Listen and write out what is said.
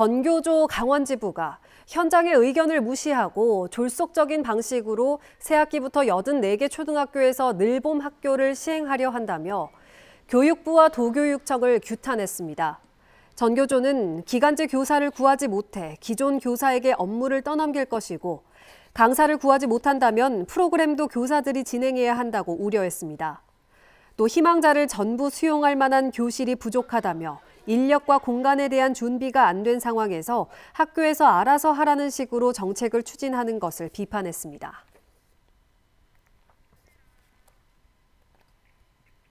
전교조 강원지부가 현장의 의견을 무시하고 졸속적인 방식으로 새학기부터 84개 초등학교에서 늘봄 학교를 시행하려 한다며 교육부와 도교육청을 규탄했습니다. 전교조는 기간제 교사를 구하지 못해 기존 교사에게 업무를 떠넘길 것이고 강사를 구하지 못한다면 프로그램도 교사들이 진행해야 한다고 우려했습니다. 또 희망자를 전부 수용할 만한 교실이 부족하다며 인력과 공간에 대한 준비가 안 된 상황에서 학교에서 알아서 하라는 식으로 정책을 추진하는 것을 비판했습니다.